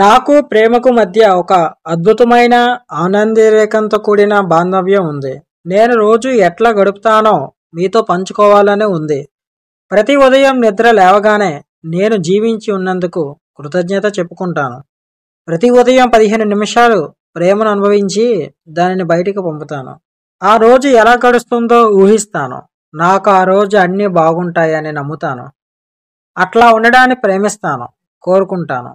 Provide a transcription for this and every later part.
నాకు ప్రేమకు మధ్య ఒక అద్భుతమైన ఆనందరేఖంతో కూడిన బాంధవ్యం ఉంది నేను రోజు ఎట్లా గడుపుతానో మీతో పంచుకోవాలని ఉంది ప్రతి ఉదయం నిద్ర లేవగానే నేను జీవించి ఉన్నందుకు కృతజ్ఞత చెప్పుకుంటాను ప్రతి ఉదయం పదిహేను నిమిషాలు ప్రేమను అనుభవించి దానిని బయటికి పంపుతాను ఆ రోజు ఎలా గడుస్తుందో ఊహిస్తాను నాకు ఆ రోజు అన్నీ బాగుంటాయని నమ్ముతాను అట్లా ఉండడాన్ని ప్రేమిస్తాను కోరుకుంటాను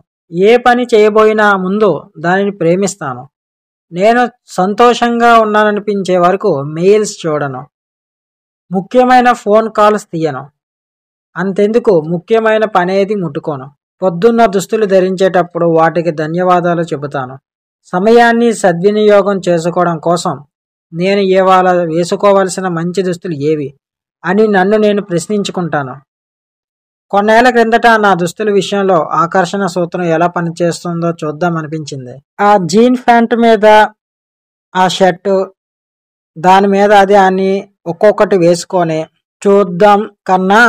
ఏ పని చేయబోయినా ముందు దానిని ప్రేమిస్తాను నేను సంతోషంగా ఉన్నాననిపించే వరకు మెయిల్స్ చూడను ముఖ్యమైన ఫోన్ కాల్స్ తీయను అంతెందుకు ముఖ్యమైన పనేది ముట్టుకోను పొద్దున్న దుస్తులు ధరించేటప్పుడు వాటికి ధన్యవాదాలు చెబుతాను సమయాన్ని సద్వినియోగం చేసుకోవడం కోసం నేను ఇవాళ వేసుకోవాల్సిన మంచి దుస్తులు ఏవి అని నన్ను నేను ప్రశ్నించుకుంటాను కొన్నేళ్ల క్రిందట నా దుస్తుల విషయంలో ఆకర్షణ సూత్రం ఎలా పనిచేస్తుందో చూద్దాం అనిపించింది ఆ జీన్ ప్యాంట్ మీద ఆ షర్టు దాని మీద అది అని ఒక్కొక్కటి వేసుకొని చూద్దాం కన్నా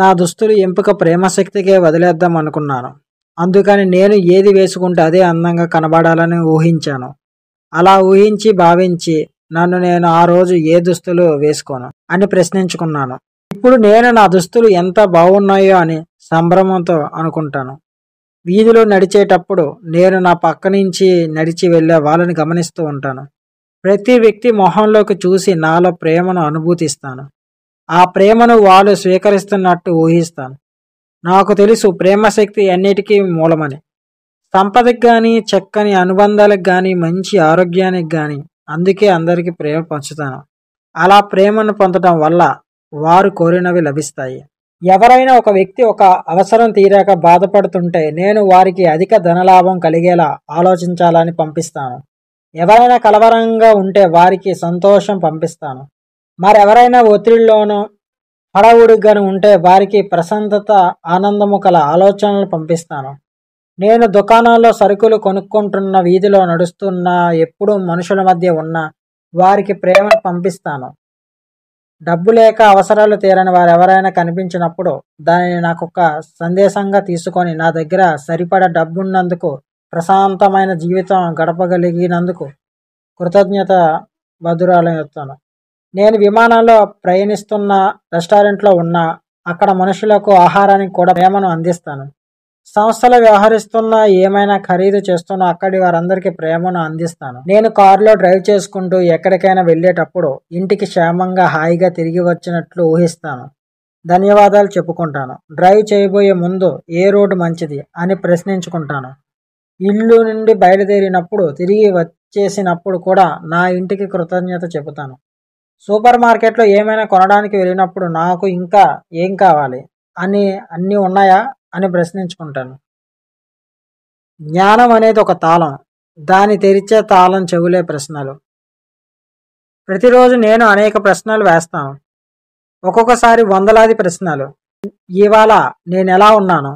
నా దుస్తులు ఎంపిక ప్రేమశక్తికే వదిలేద్దాం అనుకున్నాను అందుకని నేను ఏది వేసుకుంటే అదే అందంగా కనబడాలని ఊహించాను అలా ఊహించి భావించి నన్ను నేను ఆ రోజు ఏ దుస్తులు వేసుకోను అని ప్రశ్నించుకున్నాను ఇప్పుడు నేను నా దుస్తులు ఎంత బాగున్నాయో అని సంభ్రమంతో అనుకుంటాను వీధిలో నడిచేటప్పుడు నేను నా పక్క నుంచి నడిచి వెళ్ళే వాళ్ళని గమనిస్తూ ఉంటాను ప్రతి వ్యక్తి మొహంలోకి చూసి నాలో ప్రేమను అనుభూతిస్తాను ఆ ప్రేమను వాళ్ళు స్వీకరిస్తున్నట్టు ఊహిస్తాను నాకు తెలుసు ప్రేమశక్తి అన్నిటికీ మూలమని సంపదకి కానీ చక్కని అనుబంధాలకు కానీ మంచి ఆరోగ్యానికి కానీ అందుకే అందరికీ ప్రేమ పంచుతాను అలా ప్రేమను పొందడం వల్ల వారు కోరినవి లభిస్తాయి ఎవరైనా ఒక వ్యక్తి ఒక అవసరం తీరాక బాధపడుతుంటే నేను వారికి అధిక ధనలాభం కలిగేలా ఆలోచించాలని పంపిస్తాను ఎవరైనా కలవరంగా ఉంటే వారికి సంతోషం పంపిస్తాను మరెవరైనా ఒత్తిడిలోనూ పడవుడిగాను ఉంటే వారికి ప్రశాంతత ఆనందము కల ఆలోచనలు పంపిస్తాను నేను దుకాణాల్లో సరుకులు కొనుక్కుంటున్న వీధిలో నడుస్తున్న ఎప్పుడూ మనుషుల మధ్య ఉన్న వారికి ప్రేమ పంపిస్తాను డబ్బు లేక అవసరాలు తీరని వారెవరైనా కనిపించినప్పుడు దానిని నాకొక సందేశంగా తీసుకొని నా దగ్గర సరిపడ డబ్బున్నందుకు ప్రశాంతమైన జీవితం గడపగలిగినందుకు కృతజ్ఞత బదురాలవుతాను నేను విమానంలో ప్రయాణిస్తున్న రెస్టారెంట్లో ఉన్న అక్కడ మనుషులకు ఆహారానికి కూడా ప్రేమను అందిస్తాను సంస్థలు వ్యవహరిస్తున్న ఏమైనా ఖరీదు చేస్తున్నా అక్కడి వారందరికీ ప్రేమను అందిస్తాను నేను కారులో డ్రైవ్ చేసుకుంటూ ఎక్కడికైనా వెళ్ళేటప్పుడు ఇంటికి క్షేమంగా హాయిగా తిరిగి వచ్చినట్లు ఊహిస్తాను ధన్యవాదాలు చెప్పుకుంటాను డ్రైవ్ చేయబోయే ముందు ఏ రోడ్డు మంచిది అని ప్రశ్నించుకుంటాను ఇల్లు నుండి బయలుదేరినప్పుడు తిరిగి వచ్చేసినప్పుడు కూడా నా ఇంటికి కృతజ్ఞత చెబుతాను సూపర్ మార్కెట్లో ఏమైనా కొనడానికి వెళ్ళినప్పుడు నాకు ఇంకా ఏం కావాలి అని అన్నీ ఉన్నాయా అని ప్రశ్నించుకుంటాను జ్ఞానం అనేది ఒక తాళం దాన్ని తెరిచే తాళం చెవులే ప్రశ్నలు ప్రతిరోజు నేను అనేక ప్రశ్నలు వేస్తాను ఒక్కొక్కసారి వందలాది ప్రశ్నలు ఇవాళ నేను ఎలా ఉన్నాను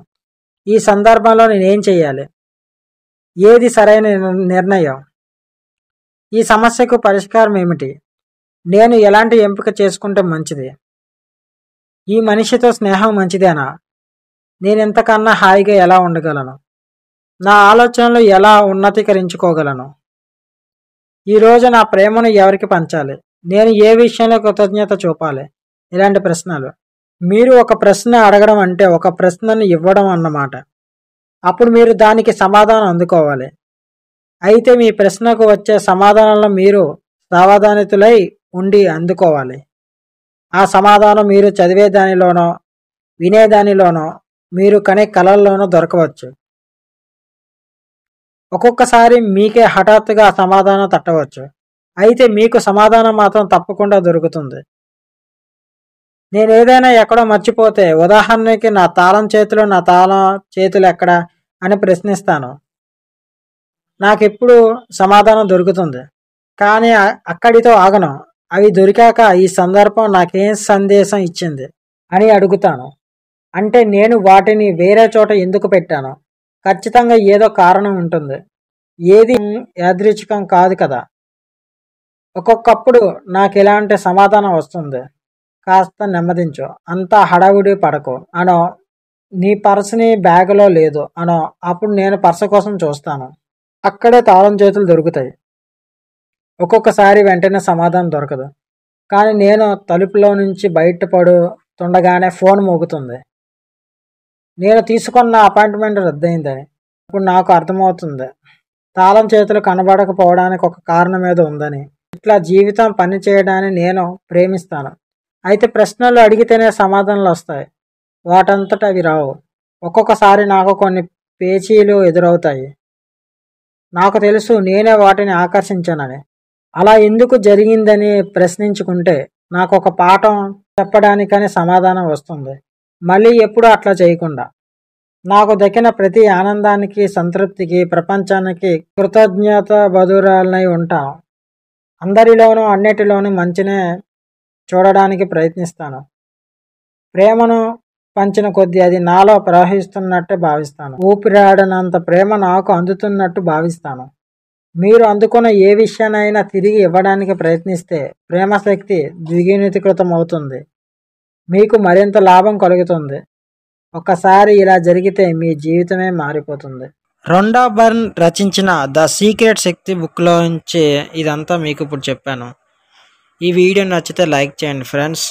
ఈ సందర్భంలో నేనేం చేయాలి ఏది సరైన నిర్ణయం ఈ సమస్యకు పరిష్కారం ఏమిటి నేను ఎలాంటి ఎంపిక చేసుకుంటే మంచిది ఈ మనిషితో స్నేహం మంచిదేనా నేను ఇంతకన్నా హాయిగా ఎలా ఉండగలను నా ఆలోచనలు ఎలా ఉన్నతీకరించుకోగలను ఈరోజు నా ప్రేమను ఎవరికి పంచాలి నేను ఏ విషయంలో కృతజ్ఞత చూపాలి ఇలాంటి ప్రశ్నలు మీరు ఒక ప్రశ్న అడగడం అంటే ఒక ప్రశ్నను ఇవ్వడం అన్నమాట అప్పుడు మీరు దానికి సమాధానం అందుకోవాలి అయితే మీ ప్రశ్నకు వచ్చే సమాధానంలో మీరు సావధానితులై ఉండి అందుకోవాలి ఆ సమాధానం మీరు చదివేదానిలోనో వినేదానిలోనో మీరు కనే కలల్లోనూ దొరకవచ్చు ఒక్కొక్కసారి మీకే హఠాత్తుగా సమాధానం తట్టవచ్చు అయితే మీకు సమాధానం మాత్రం తప్పకుండా దొరుకుతుంది నేను ఏదైనా ఎక్కడో మర్చిపోతే ఉదాహరణకి నా తాళం చేతిలో నా తాళం చేతులు ఎక్కడ అని ప్రశ్నిస్తాను నాకు ఎప్పుడు సమాధానం దొరుకుతుంది కానీ అక్కడితో ఆగను అవి దొరికాక ఈ సందర్భం నాకేం సందేశం ఇచ్చింది అని అడుగుతాను అంటే నేను వాటిని వేరే చోట ఎందుకు పెట్టాను ఖచ్చితంగా ఏదో కారణం ఉంటుంది ఏది యాదృచ్ఛికం కాదు కదా ఒక్కొక్కప్పుడు నాకు ఇలాంటి సమాధానం వస్తుంది కాస్త నెమ్మదించు అంతా హడావుడి పడకు అనో నీ పర్సుని బ్యాగులో లేదు అనో అప్పుడు నేను పర్సు కోసం చూస్తాను అక్కడే తాళం చేతులు దొరుకుతాయి ఒక్కొక్కసారి వెంటనే సమాధానం దొరకదు కానీ నేను తలుపులో నుంచి బయటపడుతుండగానే ఫోన్ మోగుతుంది నేను తీసుకున్న అపాయింట్మెంట్ రద్దయిందని ఇప్పుడు నాకు అర్థమవుతుంది తాళం చేతులు కనబడకపోవడానికి ఒక కారణం ఏదో ఉందని ఇట్లా జీవితం పని చేయడాన్ని నేను ప్రేమిస్తాను అయితే ప్రశ్నలు అడిగితేనే సమాధానాలు వస్తాయి వాటంతట అవి రావు ఒక్కొక్కసారి నాకు కొన్ని పేచీలు ఎదురవుతాయి నాకు తెలుసు నేనే వాటిని ఆకర్షించానని అలా ఎందుకు జరిగిందని ప్రశ్నించుకుంటే నాకు ఒక పాఠం చెప్పడానికనే సమాధానం వస్తుంది మళ్ళీ ఎప్పుడూ అట్లా చేయకుండా నాకు దక్కిన ప్రతి ఆనందానికి సంతృప్తికి ప్రపంచానికి కృతజ్ఞత బదురాలనై ఉంటాను అందరిలోనూ అన్నిటిలోనూ మంచినే చూడడానికి ప్రయత్నిస్తాను ప్రేమను పంచిన కొద్దీ అది నాలో ప్రవహిస్తున్నట్టే భావిస్తాను ఊపిరాడనంత ప్రేమ నాకు అందుతున్నట్టు భావిస్తాను మీరు అందుకున్న ఏ విషయానైనా తిరిగి ఇవ్వడానికి ప్రయత్నిస్తే ప్రేమశక్తి ద్విగుణీకృతం అవుతుంది మీకు మరింత లాభం కలుగుతుంది ఒకసారి ఇలా జరిగితే మీ జీవితమే మారిపోతుంది రొండా బర్న్ రచించిన ద సీక్రెట్ శక్తి బుక్లో నుంచి ఇదంతా మీకు ఇప్పుడు చెప్పాను ఈ వీడియో నచ్చితే లైక్ చేయండి ఫ్రెండ్స్